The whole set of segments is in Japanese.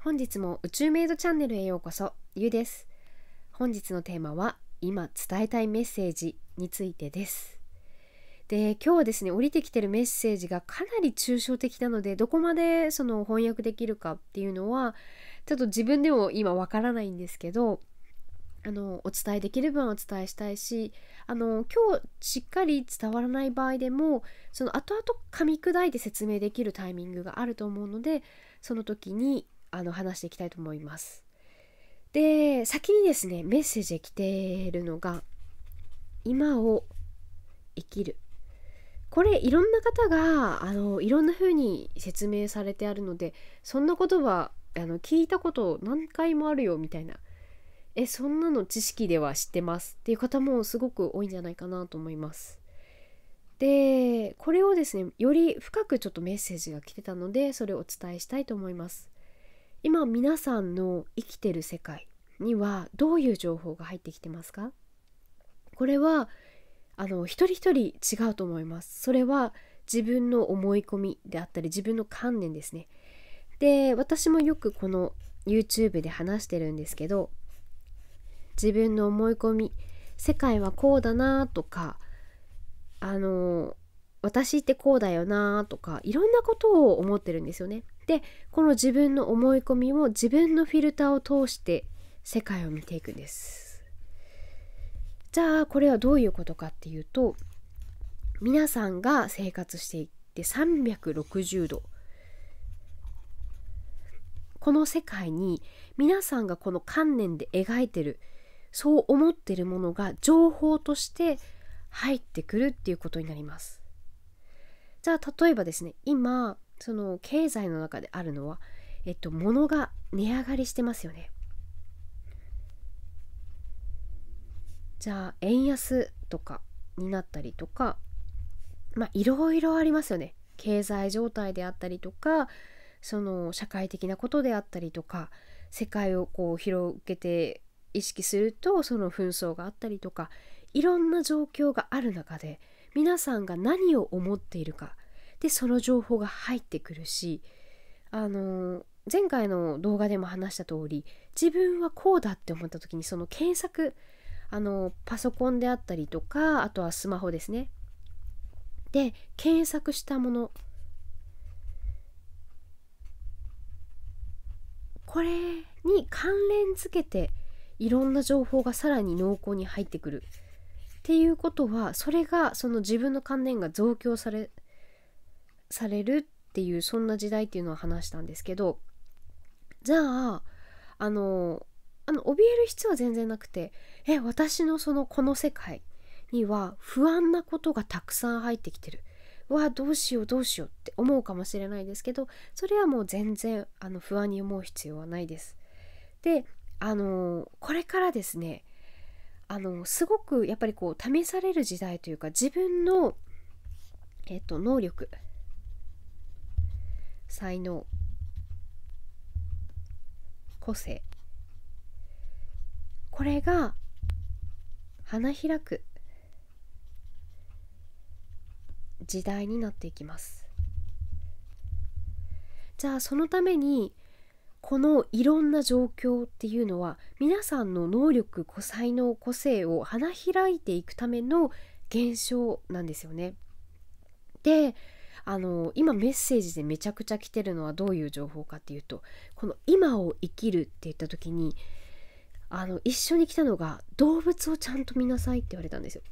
本日も宇宙メイドチャンネルへようこそゆです本日のテーマは今伝えたいメッセージについてですで今日はですね降りてきてるメッセージがかなり抽象的なのでどこまでその翻訳できるかっていうのはちょっと自分でも今わからないんですけどあのお伝えできる分お伝えしたいしあの今日しっかり伝わらない場合でもその後々噛み砕いて説明できるタイミングがあると思うのでその時にあの話していきたいと思います。で先にですねメッセージが来ているのが「今を生きる」これいろんな方があのいろんな風に説明されてあるのでそんな言葉あの聞いたこと何回もあるよみたいなえそんなの知識では知ってますっていう方もすごく多いんじゃないかなと思います。でこれをですねより深くちょっとメッセージが来てたのでそれをお伝えしたいと思います。今皆さんの生きてる世界にはどういう情報が入ってきてますかこれはあの一人一人違うと思います。それは自分の思い込みであったり自分の観念ですね。で私もよくこの YouTube で話してるんですけど自分の思い込み世界はこうだなとかあの私ってこうだよなとかいろんなことを思ってるんですよね。でこの自分の思い込みを自分のフィルターを通して世界を見ていくんですじゃあこれはどういうことかっていうと皆さんが生活していって360度この世界に皆さんがこの観念で描いてるそう思ってるものが情報として入ってくるっていうことになります。じゃあ例えばですね今その経済の中であるのは、えっと、物が値上がりしてますよね。じゃあ円安とかになったりとかまあいろいろありますよね。経済状態であったりとかその社会的なことであったりとか世界をこう広げて意識するとその紛争があったりとかいろんな状況がある中で皆さんが何を思っているかでその情報が入ってくるしあの前回の動画でも話した通り自分はこうだって思った時にその検索あのパソコンであったりとかあとはスマホですねで検索したものこれに関連付けていろんな情報がさらに濃厚に入ってくるっていうことはそれがその自分の観念が増強されされるっていうそんな時代っていうのは話したんですけどじゃああのあの怯える必要は全然なくてえ私のそのこの世界には不安なことがたくさん入ってきてるわどうしようどうしようって思うかもしれないですけどそれはもう全然あの不安に思う必要はないです。であのこれからですねあのすごくやっぱりこう試される時代というか自分の、えっと、能力才能個性これが花開く時代になっていきますじゃあそのためにこのいろんな状況っていうのは皆さんの能力個才能個性を花開いていくための現象なんですよね。であの今メッセージでめちゃくちゃ来てるのはどういう情報かっていうとこの「今を生きる」って言った時にあの一緒に来たのが「動物をちゃんと見なさい」って言われたんですよ。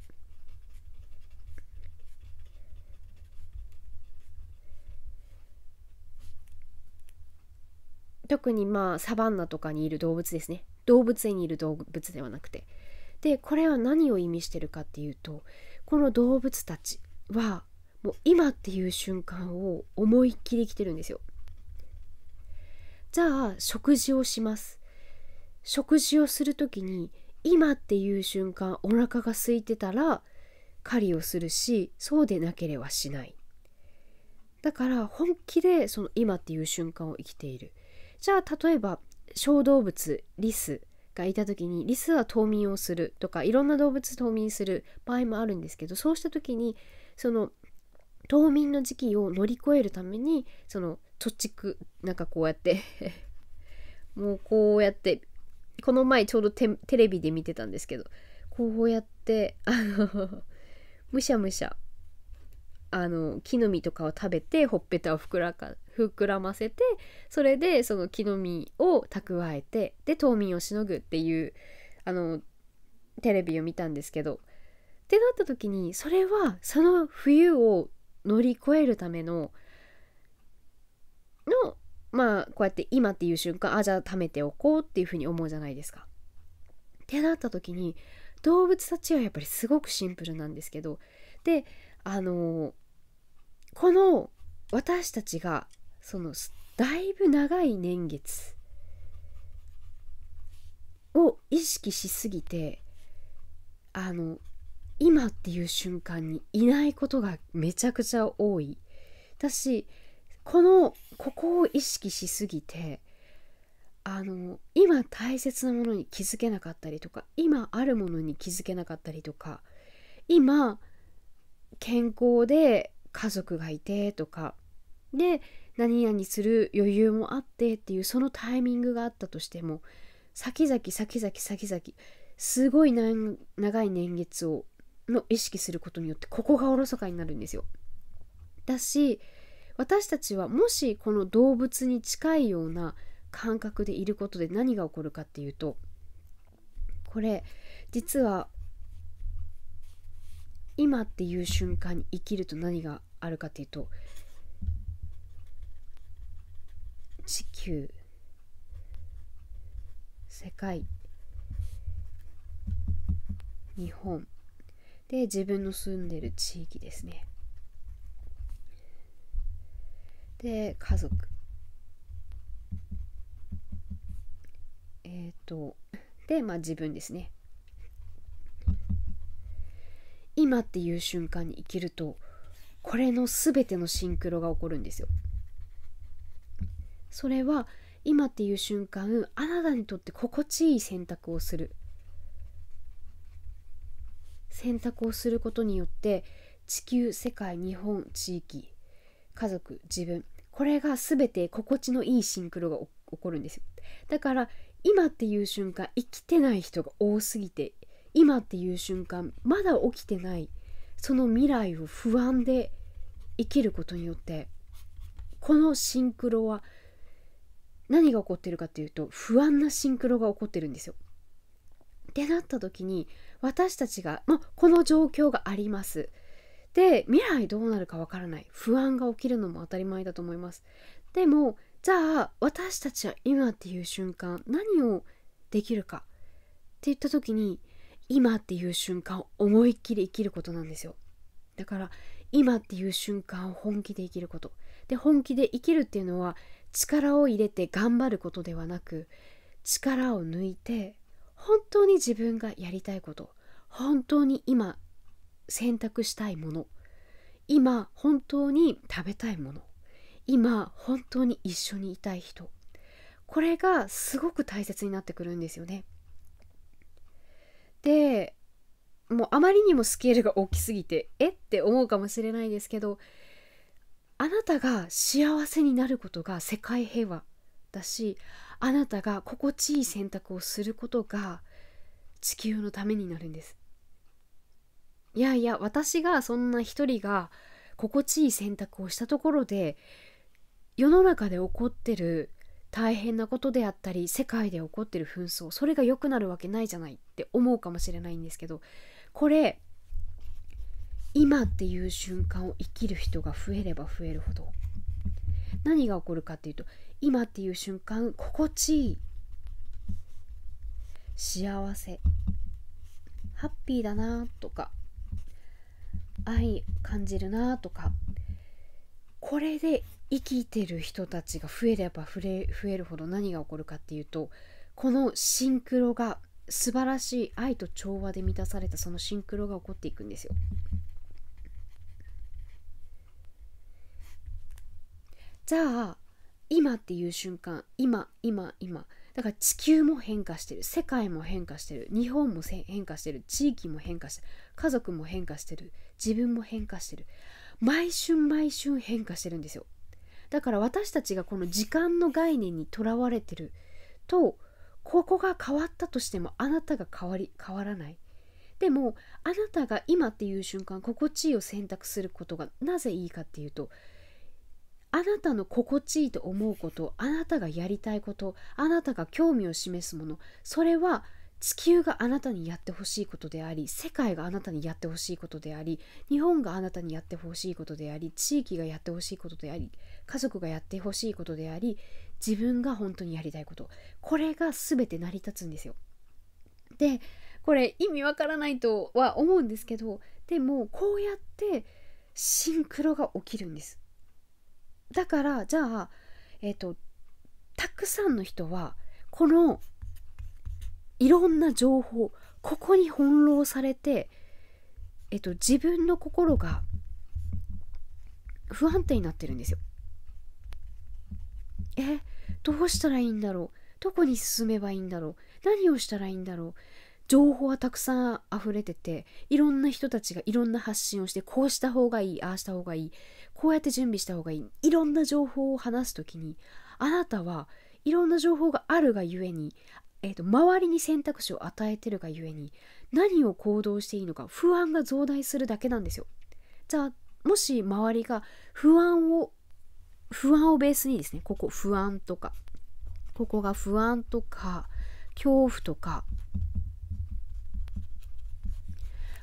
特にまあサバンナとかにいる動物ですね動物園にいる動物ではなくてでこれは何を意味してるかっていうとこの動物たちはもう今っていう瞬間を思いっきり生きてるんですよじゃあ食事をします食事をする時に今っていう瞬間お腹が空いてたら狩りをするしそうでなければしないだから本気でその今っていう瞬間を生きているじゃあ例えば小動物リスがいた時にリスは冬眠をするとかいろんな動物冬眠する場合もあるんですけどそうした時にその冬眠の時期を乗り越えるためにその貯蓄なんかこうやって もうこうやってこの前ちょうどテレビで見てたんですけどこうやってあの むしゃむしゃあの木の実とかを食べてほっぺたを膨らか膨らませてそれでその木の実を蓄えてで冬眠をしのぐっていうあのテレビを見たんですけどってなった時にそれはその冬を乗り越えるためののまあこうやって今っていう瞬間あじゃあ貯めておこうっていうふうに思うじゃないですか。ってなった時に動物たちはやっぱりすごくシンプルなんですけどであのこの私たちがそのだいぶ長い年月を意識しすぎてあの今っていう瞬間にいないことがめちゃくちゃ多いだしこのここを意識しすぎてあの今大切なものに気づけなかったりとか今あるものに気づけなかったりとか今健康で家族がいてとかで何々する余裕もあってっていうそのタイミングがあったとしても先々先々先々すごい長い年月をの意識することによってここがおろそかになるんですよ。だし私たちはもしこの動物に近いような感覚でいることで何が起こるかっていうとこれ実は今っていう瞬間に生きると何があるかっていうと地球世界日本で自分の住んでる地域ですねで家族えっ、ー、とでまあ自分ですね今っていう瞬間に生きるとこれの全てのシンクロが起こるんですよそれは今っていう瞬間あなたにとって心地いい選択をする選択をすることによって地球世界日本地域家族自分これが全て心地のいいシンクロが起こるんですよだから今っていう瞬間生きてない人が多すぎて今っていう瞬間まだ起きてないその未来を不安で生きることによってこのシンクロは何が起こってるかっていうと不安なシンクロが起こってるんですよってなった時に私たちが、まあ、この状況があります。で未来どうなるかわからない不安が起きるのも当たり前だと思います。でもじゃあ私たちは今っていう瞬間何をできるかって言った時に今っていう瞬間を思いっきり生きることなんですよ。だから今っていう瞬間を本気で生きること。で本気で生きるっていうのは力を入れて頑張ることではなく力を抜いて本当に自分がやりたいこと本当に今選択したいもの今本当に食べたいもの今本当に一緒にいたい人これがすごく大切になってくるんですよね。でもうあまりにもスケールが大きすぎてえって思うかもしれないですけどあなたが幸せになることが世界平和ったしあなたが心地いい選択をすることが地球のためになるんですいやいや私がそんな一人が心地いい選択をしたところで世の中で起こってる大変なことであったり世界で起こってる紛争それが良くなるわけないじゃないって思うかもしれないんですけどこれ今っていう瞬間を生きる人が増えれば増えるほど何が起こるかっていうと今っていう瞬間心地いい幸せハッピーだなとか愛感じるなとかこれで生きてる人たちが増えれば増え増えるほど何が起こるかっていうとこのシンクロが素晴らしい愛と調和で満たされたそのシンクロが起こっていくんですよ。じゃあ今っていう瞬間今今今だから地球も変化してる世界も変化してる日本も変化してる地域も変化してる家族も変化してる自分も変化してる毎瞬毎瞬変化してるんですよだから私たちがこの時間の概念にとらわれてるとここが変わったとしてもあなたが変わり変わらないでもあなたが今っていう瞬間心地いいを選択することがなぜいいかっていうとあなたの心地いいと思うことあなたがやりたいことあなたが興味を示すものそれは地球があなたにやってほしいことであり世界があなたにやってほしいことであり日本があなたにやってほしいことであり地域がやってほしいことであり家族がやってほしいことであり自分が本当にやりたいことこれが全て成り立つんですよ。でこれ意味わからないとは思うんですけどでもこうやってシンクロが起きるんです。だからじゃあえっ、ー、とたくさんの人はこのいろんな情報ここに翻弄されて、えっ、ー、と、自分の心が不安定になってるんですよ。えどうしたらいいんだろうどこに進めばいいんだろう何をしたらいいんだろう情報はたくさん溢れてていろんな人たちがいろんな発信をしてこうした方がいいああした方がいいこうやって準備した方がいいいろんな情報を話す時にあなたはいろんな情報があるがゆえに、えーと、と周りに選択肢を与えてるがゆえに何を行動していいのか不安が増大するだけなんですよ。じゃあもし周りが不安を不安をベースにですねここ不安とかここが不安とか恐怖とか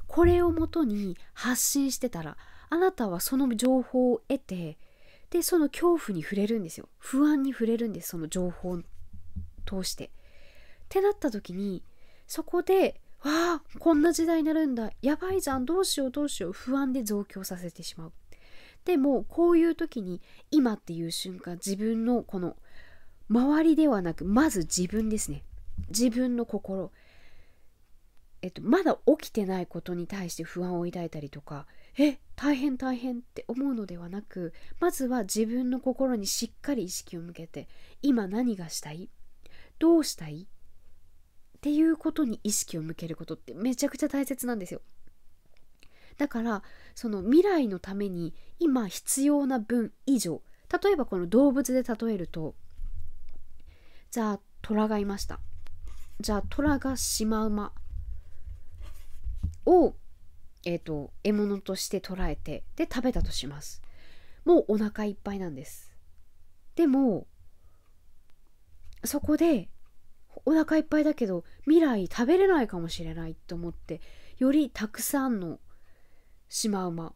これをもとに発信してたらあなたはその情報を得てでその恐怖に触れるんですよ不安に触れるんですその情報を通して。ってなった時にそこで「わあこんな時代になるんだやばいじゃんどうしようどうしよう」不安で増強させてしまう。でもこういう時に今っていう瞬間自分のこの周りではなくまず自分ですね自分の心えっと、まだ起きてないことに対して不安を抱いたりとかえ大変大変って思うのではなくまずは自分の心にしっかり意識を向けて今何がしたいどうしたいっていうことに意識を向けることってめちゃくちゃ大切なんですよ。だからその未来のために今必要な分以上例えばこの動物で例えるとじゃあ虎がいましたじゃあ虎がシマウマを、えーと、獲物として捉えてで食べたとしますもうお腹いっぱいなんですでもそこでお腹いっぱいだけど未来食べれないかもしれないと思ってよりたくさんのシマウマ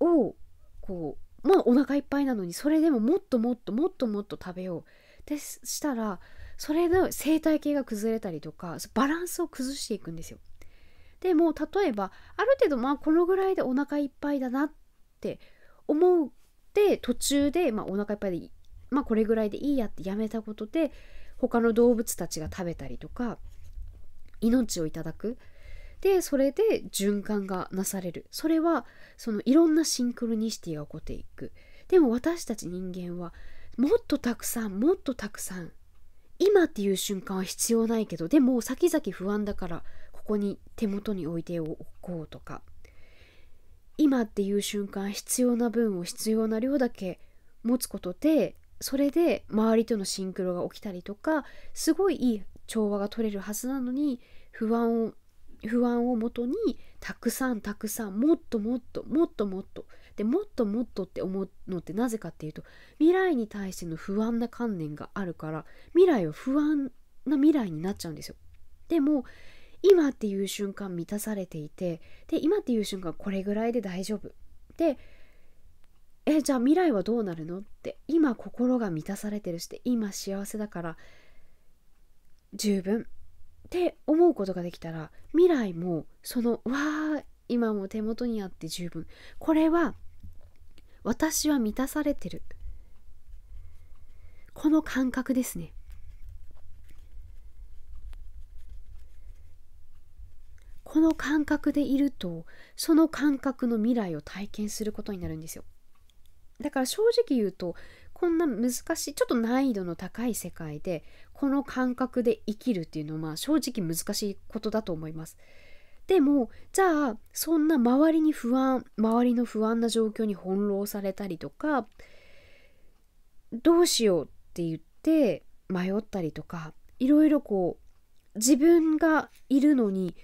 をこうまあお腹いっぱいなのにそれでももっともっともっともっと食べようでしたらそれの生態系が崩れたりとかバランスを崩していくんですよ。でも例えばある程度まあこのぐらいでお腹いっぱいだなって思って途中でまあお腹いっぱいでまあこれぐらいでいいやってやめたことで他の動物たちが食べたりとか命をいただくでそれで循環がなされるそれはそのいろんなシンクロニシティが起こっていくでも私たち人間はもっとたくさんもっとたくさん今っていう瞬間は必要ないけどでも先々不安だからここに手元に置いておこうとか今っていう瞬間必要な分を必要な量だけ持つことでそれで周りとのシンクロが起きたりとかすごいいい調和が取れるはずなのに不安を不安をもとにたくさんたくさんもっともっともっともっとでもっともっとって思うのってなぜかっていうと未来に対しての不安な観念があるから未来は不安な未来になっちゃうんですよ。でも今っていう瞬間満たされていてで今っていう瞬間これぐらいで大丈夫でえじゃあ未来はどうなるのって今心が満たされてるして今幸せだから十分って思うことができたら未来もそのわあ今も手元にあって十分これは私は満たされてるこの感覚ですねこの感覚でいるとその感覚の未来を体験することになるんですよだから正直言うとこんな難しいちょっと難易度の高い世界でこの感覚で生きるっていうのは正直難しいことだと思いますでもじゃあそんな周りに不安周りの不安な状況に翻弄されたりとかどうしようって言って迷ったりとかいろいろこう自分がいるのに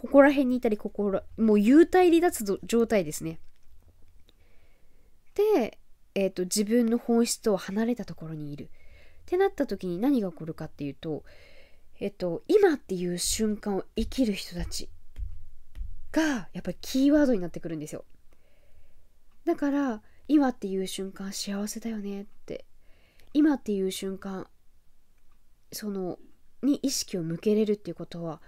ここら辺にいたり、ここら、もう幽体離脱状態ですね。で、えっ、ー、と、自分の本質とは離れたところにいる。ってなった時に何が起こるかっていうと、えっ、と、今っていう瞬間を生きる人たちが、やっぱりキーワードになってくるんですよ。だから、今っていう瞬間幸せだよねって、今っていう瞬間、その、に意識を向けれるっていうことは、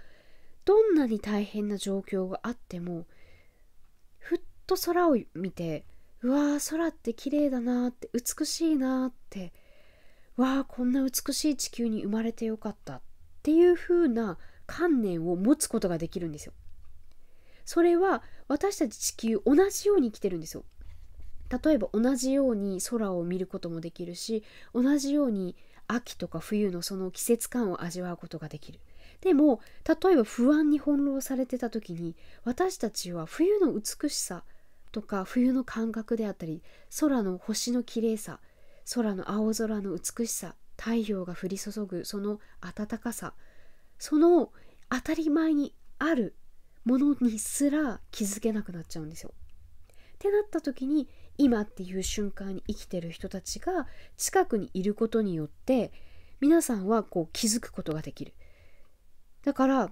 どんなに大変な状況があってもふっと空を見てうわー空って綺麗だなって美しいなってわあこんな美しい地球に生まれてよかったっていう風な観念を持つことができるんですよ。それは私たち地球同じように生きてるんですよ。例えば同じように空を見ることもできるし同じように秋とか冬のその季節感を味わうことができるでも例えば不安に翻弄されてた時に私たちは冬の美しさとか冬の感覚であったり空の星の綺麗さ空の青空の美しさ太陽が降り注ぐその暖かさその当たり前にあるものにすら気づけなくなっちゃうんですよ。ってなった時に今っていう瞬間に生きてる人たちが近くにいることによって皆さんはこう気づくことができるだから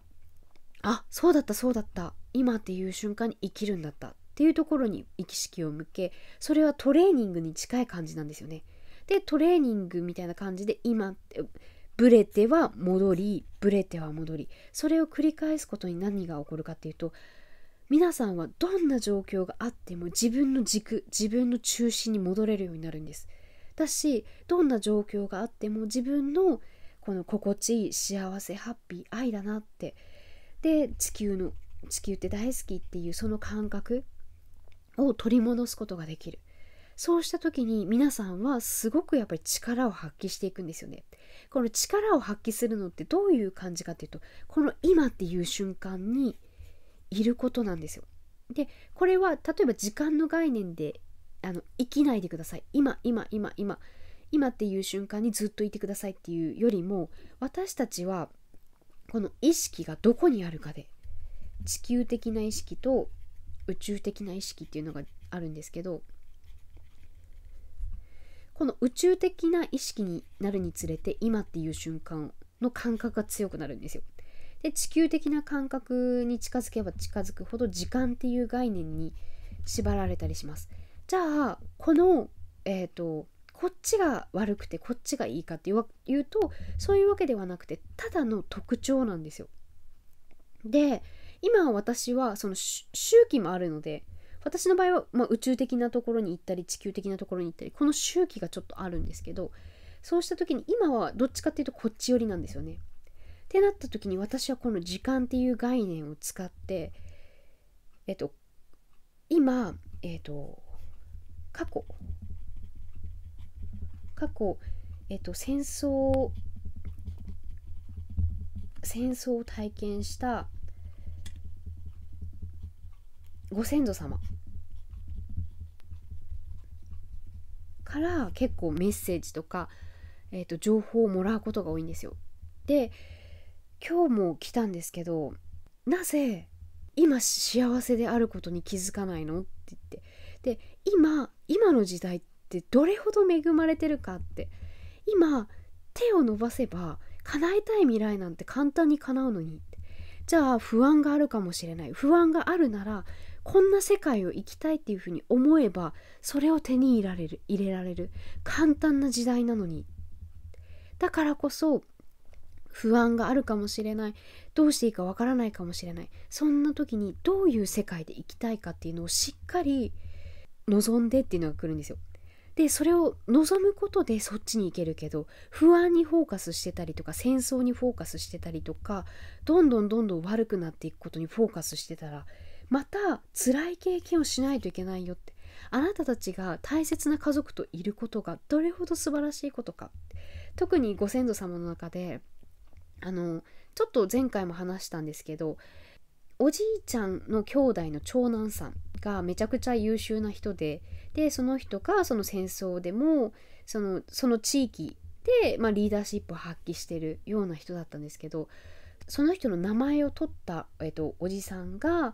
あそうだったそうだった今っていう瞬間に生きるんだったっていうところに意識を向けそれはトレーニングに近い感じなんですよね。でトレーニングみたいな感じで今ってブレては戻りブレては戻りそれを繰り返すことに何が起こるかっていうと皆さんはどんな状況があっても自分の軸自分の中心に戻れるようになるんです。だしどんな状況があっても自分のこの心地いい幸せハッピー愛だなってで地球の地球って大好きっていうその感覚を取り戻すことができるそうした時に皆さんはすごくやっぱり力を発揮していくんですよねこの力を発揮するのってどういう感じかっていうとこの今っていう瞬間にいることなんですよでこれは例えば時間の概念であの生きないでください今今今今今っていう瞬間にずっといてくださいっていうよりも私たちはこの意識がどこにあるかで地球的な意識と宇宙的な意識っていうのがあるんですけどこの宇宙的な意識になるにつれて今っていう瞬間の感覚が強くなるんですよ。で地球的な感覚に近づけば近づくほど時間っていう概念に縛られたりします。じゃあこのえっ、ー、とこっちが悪くてこっちがいいかっていうとそういうわけではなくてただの特徴なんですよ。で今私はその周期もあるので私の場合は、まあ、宇宙的なところに行ったり地球的なところに行ったりこの周期がちょっとあるんですけどそうした時に今はどっちかっていうとこっち寄りなんですよね。ってなった時に私はこの時間っていう概念を使ってえっと今えっと過去過去、えっと、戦争戦争を体験したご先祖様から結構メッセージとか、えっと情報をもらうことが多いんですよ。で今日も来たんですけどなぜ今幸せであることに気づかないのって言ってで今今の時代っってどれほど恵まれてるかって今手を伸ばせば叶えたい未来なんて簡単に叶うのにじゃあ不安があるかもしれない不安があるならこんな世界を生きたいっていうふうに思えばそれを手に入れられる入れられる簡単な時代なのにだからこそ不安があるかもしれないどうしていいかわからないかもしれないそんな時にどういう世界で生きたいかっていうのをしっかり望んでっていうのが来るんですよ。でそれを望むことでそっちに行けるけど不安にフォーカスしてたりとか戦争にフォーカスしてたりとかどんどんどんどん悪くなっていくことにフォーカスしてたらまた辛い経験をしないといけないよってあなたたちが大切な家族といることがどれほど素晴らしいことか特にご先祖様の中であのちょっと前回も話したんですけどおじいちゃんの兄弟の長男さんがめちゃくちゃ優秀な人ででその人がその戦争でもそのその地域で、まあ、リーダーシップを発揮してるような人だったんですけどその人の名前を取った、えっと、おじさんが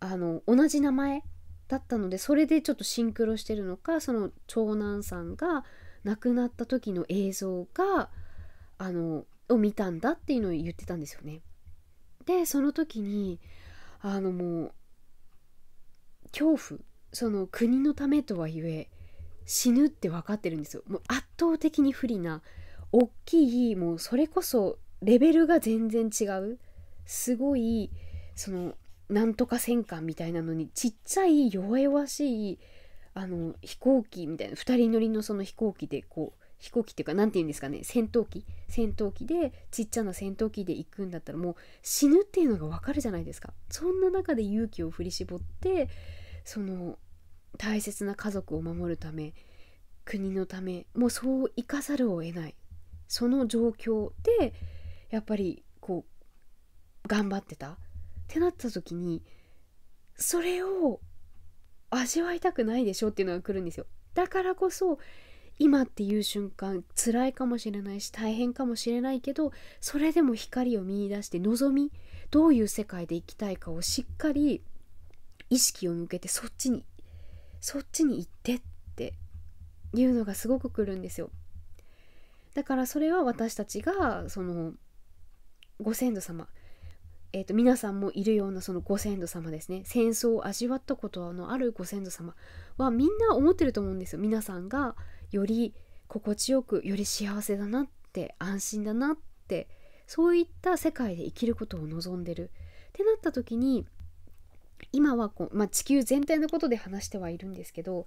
あの同じ名前だったのでそれでちょっとシンクロしてるのかその長男さんが亡くなった時の映像があのを見たんだっていうのを言ってたんですよね。でその時にあのもう恐怖その国のためとはいえ死ぬって分かってるんですよもう圧倒的に不利な大きいもうそれこそレベルが全然違うすごいそのなんとか戦艦みたいなのにちっちゃい弱々しいあの飛行機みたいな2人乗りのその飛行機でこう飛行機っていうか何て言うんですかね戦闘機戦闘機でちっちゃな戦闘機で行くんだったらもう死ぬっていうのが分かるじゃないですかそんな中で勇気を振り絞ってその大切な家族を守るため国のためもうそう生かざるを得ないその状況でやっぱりこう頑張ってたってなった時にそれを味わいたくないでしょっていうのが来るんですよだからこそ今っていう瞬間辛いかもしれないし大変かもしれないけどそれでも光を見いだして望みどういう世界で生きたいかをしっかり意識を向けてそっちにそっちに行ってっていうのがすごくくるんですよ。だからそれは私たちがそのご先祖様えーと、皆さんもいるようなそのご先祖様ですね戦争を味わったことのあるご先祖様はみんな思ってると思うんですよ皆さんがより心地よくより幸せだなって安心だなってそういった世界で生きることを望んでるってなった時に今はこう、まあ、地球全体のことで話してはいるんですけど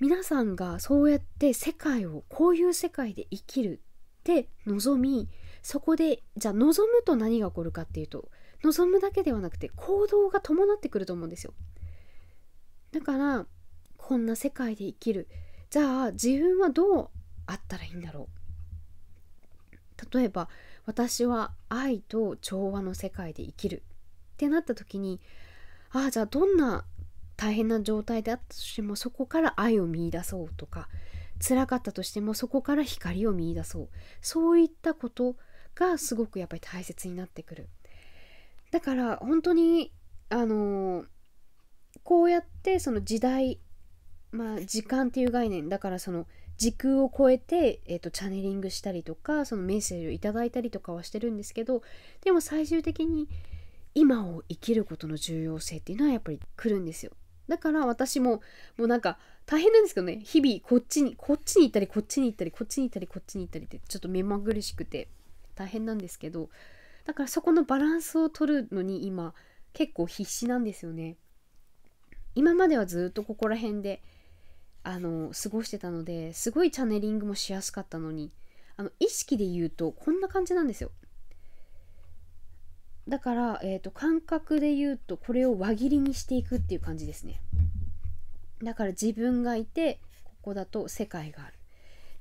皆さんがそうやって世界をこういう世界で生きるって望みそこでじゃあ望むと何が起こるかっていうと望むだけではなくて行動が伴ってくると思うんですよだからこんな世界で生きるじゃあ自分はどうあったらいいんだろう例えば私は愛と調和の世界で生きるってなった時にああじゃあどんな大変な状態であったとしてもそこから愛を見いだそうとか辛かったとしてもそこから光を見いだそうそういったことがすごくやっぱり大切になってくるだから本当にあのー、こうやってその時代まあ、時間っていう概念だからその時空を超えて、えーと、チャネリングしたりとかそのメッセージを頂いたりとかはしてるんですけどでも最終的に今を生きることの重要性っていうのはやっぱり来るんですよだから私ももうなんか大変なんですけどね日々こっちにこっちに行ったりこっちに行ったりこっちに行ったりこっちに行ったりってちょっと目まぐるしくて大変なんですけどだからそこのバランスを取るのに今結構必死なんですよね今まではずっとここら辺であの過ごしてたのですごいチャネリングもしやすかったのにあの意識で言うとこんな感じなんですよだから、えーと、と感覚で言うとこれを輪切りにしていくっていう感じですねだから自分がいてここだと世界がある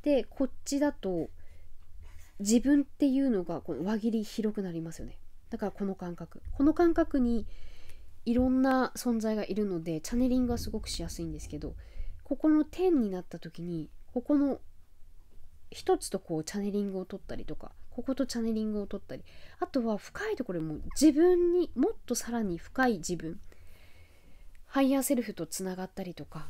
でこっちだと自分っていうのがこの輪切り広くなりますよねだからこの感覚この感覚にいろんな存在がいるのでチャネリングはすごくしやすいんですけどここの点になった時にここの一つとこうチャネリングを取ったりとかこことチャネリングを取ったりあとは深いところも自分にもっとさらに深い自分ハイヤーセルフとつながったりとか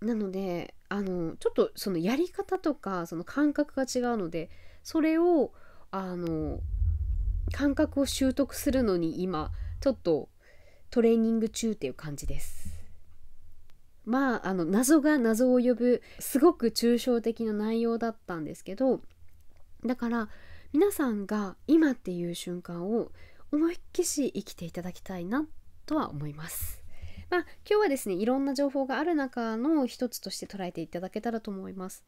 なのであのちょっとそのやり方とかその感覚が違うのでそれをあの感覚を習得するのに今ちょっとトレーニング中っていう感じです。まああの謎が謎を呼ぶすごく抽象的な内容だったんですけどだから皆さんが今っていう瞬間を思いっきし生きていただきたいなとは思います。まあ、今日はですねいろんな情報がある中の一つとして捉えていただけたらと思います。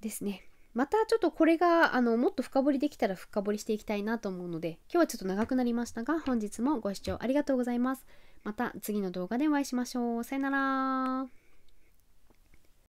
ですね。またちょっとこれがあのもっと深掘りできたら深掘りしていきたいなと思うので今日はちょっと長くなりましたが本日もご視聴ありがとうございます。また次の動画でお会いしましょう。さよなら。